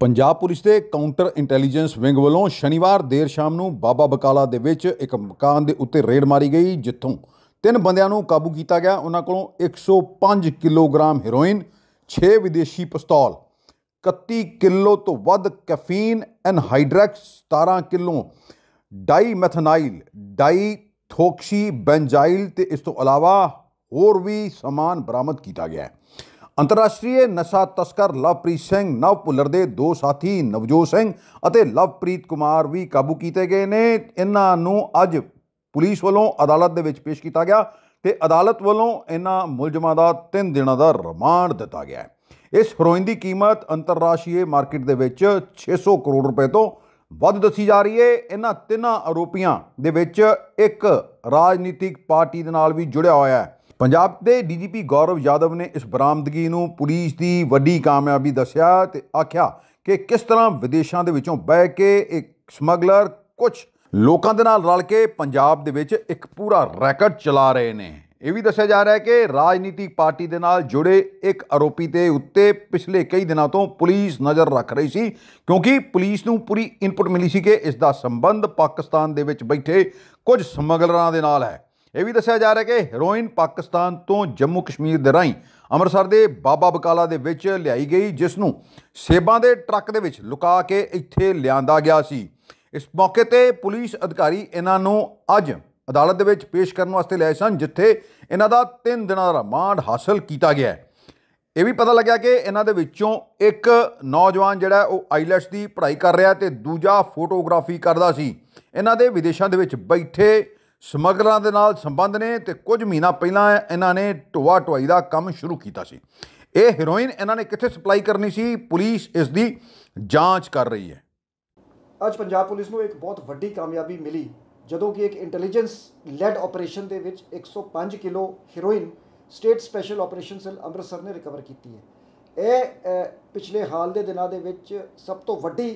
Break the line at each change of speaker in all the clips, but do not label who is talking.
Punjab police ਦੇ counter intelligence wing ਵੱਲੋਂ ਸ਼ਨੀਵਾਰ ਦੇਰ ਸ਼ਾਮ ਨੂੰ ਬਾਬਾ ਬਕਾਲਾ ਦੇ ਵਿੱਚ ਇੱਕ ਮਕਾਨ ਦੇ ਉੱਤੇ ਰੇਡ ਮਾਰੀ ਗਈ ਜਿੱਥੋਂ ਤਿੰਨ ਬੰਦਿਆਂ ਨੂੰ ਕਾਬੂ ਕੀਤਾ ਗਿਆ ਉਹਨਾਂ ਕੋਲੋਂ 105 ਕਿਲੋਗ੍ਰਾਮ ਹੈਰੋਇਨ 6 ਵਿਦੇਸ਼ੀ ਪਿਸਤੌਲ 31 ਕਿਲੋ ਤੋਂ ਵੱਧ ਕੈਫੀਨ ਐਨਹਾਈਡ੍ਰੈਕਸ 17 ਕਿਲੋ ਡਾਈਮੈਥਨਾਈਲ ਡਾਈਥੋਕਸੀ ਬੈਂਜਾਈਲ ਤੇ ਇਸ ਤੋਂ ਇਲਾਵਾ ਹੋਰ ਵੀ ਸਮਾਨ ਬਰਾਮਦ ਕੀਤਾ ਗਿਆ ਹੈ ਅੰਤਰਰਾਸ਼ਟਰੀ ਨਸ਼ਾ ਤਸਕਰ ਲਵਪ੍ਰੀਤ ਸਿੰਘ ਨਵ ਭੁੱਲਰ ਦੇ ਦੋ ਸਾਥੀ ਨਵਜੋਤ ਸਿੰਘ ਅਤੇ ਲਵਪ੍ਰੀਤ ਕੁਮਾਰ ਵੀ ਕਾਬੂ ਕੀਤੇ ਗਏ ਨੇ ਇਹਨਾਂ ਨੂੰ ਅੱਜ ਪੁਲਿਸ ਵੱਲੋਂ ਅਦਾਲਤ ਦੇ ਵਿੱਚ ਪੇਸ਼ ਕੀਤਾ ਗਿਆ ਤੇ ਅਦਾਲਤ ਵੱਲੋਂ ਇਹਨਾਂ ਮੁਲਜ਼ਮਾਂ ਦਾ 3 ਦਿਨਾਂ ਦਾ ਰਿਮਾਂਡ ਦਿੱਤਾ ਗਿਆ ਹੈ ਇਸ ਹੀਰੋਇਨ ਦੀ ਕੀਮਤ ਅੰਤਰਰਾਸ਼ਟਰੀ ਮਾਰਕੀਟ ਦੇ ਵਿੱਚ 600 ਕਰੋੜ ਰੁਪਏ ਤੋਂ ਵੱਧ ਦੱਸੀ ਜਾ ਰਹੀ ਹੈ ਇਹਨਾਂ ਤਿੰਨਾਂ ਆਰੋਪੀਆਂ ਦੇ ਵਿੱਚ ਇੱਕ ਰਾਜਨੀਤਿਕ ਪਾਰਟੀ ਦੇ ਨਾਲ ਵੀ ਜੁੜਿਆ ਹੋਇਆ ਹੈ ਪੰਜਾਬ ਦੇ ਡੀਜੀਪੀ ਗੌਰਵ ਯਾਦਵ ਨੇ ਇਸ ਬਰਾਮਦਗੀ ਨੂੰ ਪੁਲਿਸ ਦੀ ਵੱਡੀ ਕਾਮਯਾਬੀ ਦੱਸਿਆ ਤੇ ਆਖਿਆ ਕਿ ਕਿਸ ਤਰ੍ਹਾਂ ਵਿਦੇਸ਼ਾਂ ਦੇ ਵਿੱਚੋਂ ਬਹਿ ਕੇ ਇੱਕ ਸਮਗਲਰ ਕੁਝ ਲੋਕਾਂ ਦੇ ਨਾਲ ਰਲ ਕੇ ਪੰਜਾਬ ਦੇ ਵਿੱਚ ਇੱਕ ਪੂਰਾ ਰੈਕਟ ਚਲਾ ਰਹੇ ਨੇ ਇਹ ਵੀ ਦੱਸਿਆ ਜਾ ਰਿਹਾ ਹੈ ਕਿ ਰਾਜਨੀਤਿਕ ਪਾਰਟੀ ਦੇ ਨਾਲ ਜੁੜੇ ਇੱਕ ਆਰੋਪੀ ਦੇ ਉੱਤੇ ਪਿਛਲੇ ਕਈ ਦਿਨਾਂ ਤੋਂ ਪੁਲਿਸ ਨਜ਼ਰ ਰੱਖ ਰਹੀ ਸੀ ਕਿਉਂਕਿ ਪੁਲਿਸ ਨੂੰ ਪੂਰੀ ਇਨਪੁਟ ਮਿਲੀ ਸੀ ਕਿ ਇਸ ਦਾ ਸੰਬੰਧ ਪਾਕਿਸਤਾਨ ਦੇ ਵਿੱਚ ਬੈਠੇ ਕੁਝ ਸਮਗਲਰਾਂ ਦੇ ਨਾਲ ਹੈ ਇਹ ਵੀ ਦੱਸਿਆ ਜਾ ਰਿਹਾ ਕਿ ਹੀਰੋਇਨ ਪਾਕਿਸਤਾਨ ਤੋਂ ਜੰਮੂ ਕਸ਼ਮੀਰ ਦੇ ਰਾਹੀਂ ਅੰਮ੍ਰਿਤਸਰ ਦੇ ਬਾਬਾ ਬਕਾਲਾ ਦੇ ਵਿੱਚ ਲਿਆਈ ਗਈ ਜਿਸ ਨੂੰ ਸੇਬਾਂ ਦੇ ਟਰੱਕ ਦੇ ਵਿੱਚ ਲੁਕਾ ਕੇ ਇੱਥੇ ਲਿਆਂਦਾ ਗਿਆ ਸੀ ਇਸ ਮੌਕੇ ਤੇ ਪੁਲਿਸ ਅਧਿਕਾਰੀ ਇਹਨਾਂ ਨੂੰ ਅੱਜ ਅਦਾਲਤ ਦੇ ਵਿੱਚ ਪੇਸ਼ ਕਰਨ ਵਾਸਤੇ ਲਿਆਏ ਸਨ ਜਿੱਥੇ ਇਹਨਾਂ ਦਾ 3 ਦਿਨਾਂ ਦਾ ਰਿਮਾਂਡ ਹਾਸਲ ਕੀਤਾ ਗਿਆ ਹੈ ਇਹ ਵੀ ਪਤਾ ਲੱਗਿਆ ਕਿ ਇਹਨਾਂ ਦੇ ਵਿੱਚੋਂ ਇੱਕ ਨੌਜਵਾਨ ਜਿਹੜਾ ਉਹ ਆਈਲੈਟਸ ਦੀ ਪੜ੍ਹਾਈ ਕਰ ਰਿਹਾ ਤੇ ਦੂਜਾ ਫੋਟੋਗ੍ਰਾਫੀ ਕਰਦਾ ਸੀ ਇਹਨਾਂ ਦੇ ਵਿਦੇਸ਼ਾਂ ਦੇ ਵਿੱਚ ਬੈਠੇ ਸਮਗਲਰਾਂ ਦੇ ਨਾਲ ਸੰਬੰਧ ਨੇ ਤੇ ਕੁਝ ਮਹੀਨਾ ਪਹਿਲਾਂ ਇਹਨਾਂ ਨੇ ਢੋਆ ਟਵਾਈ ਦਾ ਕੰਮ ਸ਼ੁਰੂ ਕੀਤਾ ਸੀ ਇਹ ਹੀਰੋਇਨ ਇਹਨਾਂ ਨੇ ਕਿੱਥੇ ਸਪਲਾਈ ਕਰਨੀ ਸੀ ਪੁਲਿਸ ਇਸ ਦੀ ਜਾਂਚ ਕਰ ਰਹੀ ਹੈ
ਅੱਜ ਪੰਜਾਬ ਪੁਲਿਸ ਨੂੰ ਇੱਕ ਬਹੁਤ ਵੱਡੀ ਕਾਮਯਾਬੀ ਮਿਲੀ ਜਦੋਂ ਕਿ ਇੱਕ ਇੰਟੈਲੀਜੈਂਸ ਲੈਡ ਆਪਰੇਸ਼ਨ ਦੇ ਵਿੱਚ 105 kilo heroin state special operation cell Amritsar ਨੇ ਰਿਕਵਰ ਕੀਤੀ ਹੈ ਇਹ ਪਿਛਲੇ ਹਾਲ ਦੇ ਦਿਨਾਂ ਦੇ ਵਿੱਚ ਸਭ ਤੋਂ ਵੱਡੀ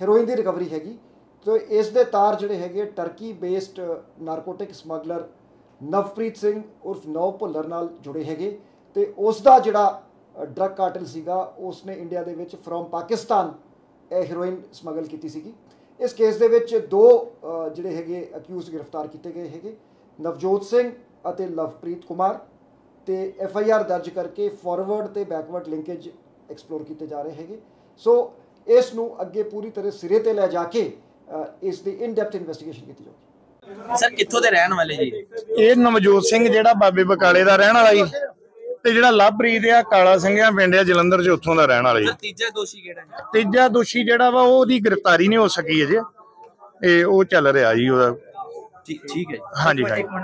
ਹੀਰੋਇਨ ਦੀ ਰਿਕਵਰੀ ਹੈਗੀ ਤੋ ਇਸ ਦੇ ਤਾਰ ਜਿਹੜੇ ਹੈਗੇ Turkey based narcotic smuggler Navpreet Singh ਉਰਫ ਨੌ ਭੁੱਲਰ ਨਾਲ ਜੁੜੇ ਹੈਗੇ ਤੇ ਉਸ ਦਾ ਜਿਹੜਾ ਡਰਗ ਕਾਰਟਲ ਸੀਗਾ ਉਸ ਨੇ ਇੰਡੀਆ ਦੇ ਵਿੱਚ ਫਰੋਮ ਪਾਕਿਸਤਾਨ ਇਹ ਹੀਰੋਇਨ ਸਮਗਲ ਕੀਤੀ ਸੀਗੀ ਇਸ ਕੇਸ ਦੇ ਵਿੱਚ ਦੋ ਜਿਹੜੇ ਹੈਗੇ ਅਕਿਊਜ਼ ਗ੍ਰਿਫਤਾਰ ਕੀਤੇ ਗਏ ਹੈਗੇ ਨਵਜੋਤ ਸਿੰਘ ਅਤੇ ਲਵਪ੍ਰੀਤ ਕੁਮਾਰ ਤੇ ਐਫ ਆਈ ਆਰ ਦਰਜ ਕਰਕੇ ਫਾਰਵਰਡ ਤੇ ਬੈਕਵਰਡ ਲਿੰਕੇਜ ਐਕਸਪਲੋਰ ਕੀਤੇ ਜਾ ਰਹੇ ਹੈਗੇ ਸੋ ਇਸ ਨੂੰ ਅੱਗੇ ਪੂਰੀ ਤਰ੍ਹਾਂ ਸਿਰੇ ਤੇ ਲੈ ਜਾ ਕੇ ਇਸ ਦੀ ਇਨ ਡੈਪਥ ਇਨਵੈਸਟੀਗੇਸ਼ਨ ਕੀਤੀ ਜਾਊਗੀ ਸਰ ਕਿੱਥੋਂ ਦੇ ਰਹਿਣ ਵਾਲੇ ਜੀ ਇਹ ਨਵਜੋਤ ਸਿੰਘ ਜਿਹੜਾ ਬਾਬੇ ਬਕਾਲੇ ਦਾ ਰਹਿਣ ਵਾਲਾ ਜੀ ਤੇ
ਜਿਹੜਾ ਲਵਪ੍ਰੀਤ ਆ ਕਾਲਾ ਸਿੰਘ ਆ ਪਿੰਡ ਆ ਜਲੰਧਰ ਚ ਉੱਥੋਂ ਦਾ ਰਹਿਣ ਵਾਲਾ ਜੀ ਤੀਜਾ ਦੋਸ਼ੀ ਕਿਹੜਾ ਹੈ ਤੀਜਾ ਦੋਸ਼ੀ ਜਿਹੜਾ ਵਾ ਉਹਦੀ ਗ੍ਰਿਫਤਾਰੀ ਨਹੀਂ ਹੋ ਸਕੀ ਅਜੇ ਇਹ ਉਹ ਚੱਲ ਰਿਹਾ ਜੀ ਉਹਦਾ ਠੀਕ ਠੀਕ ਹੈ ਜੀ ਹਾਂਜੀ ਹਾਂਜੀ